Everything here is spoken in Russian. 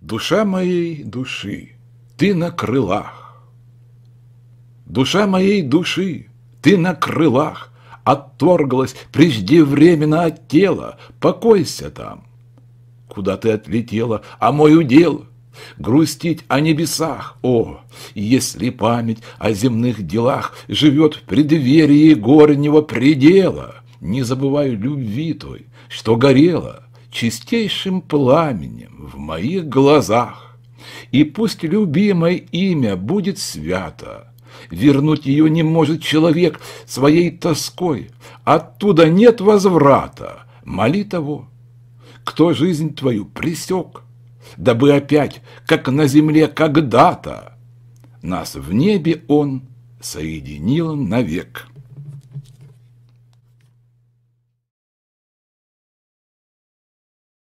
Душа моей души, ты на крылах. Душа моей души, ты на крылах. Отторглась преждевременно от тела, покойся там. Куда ты отлетела, а мой удел — грустить о небесах. О, если память о земных делах живет в преддверии горнего предела, не забывай любви той, что горела, чистейшим пламенем в моих глазах, и пусть любимое имя будет свято. Вернуть ее не может человек своей тоской, оттуда нет возврата, моли того, кто жизнь твою пресек, дабы опять, как на земле когда-то, нас в небе он соединил навек».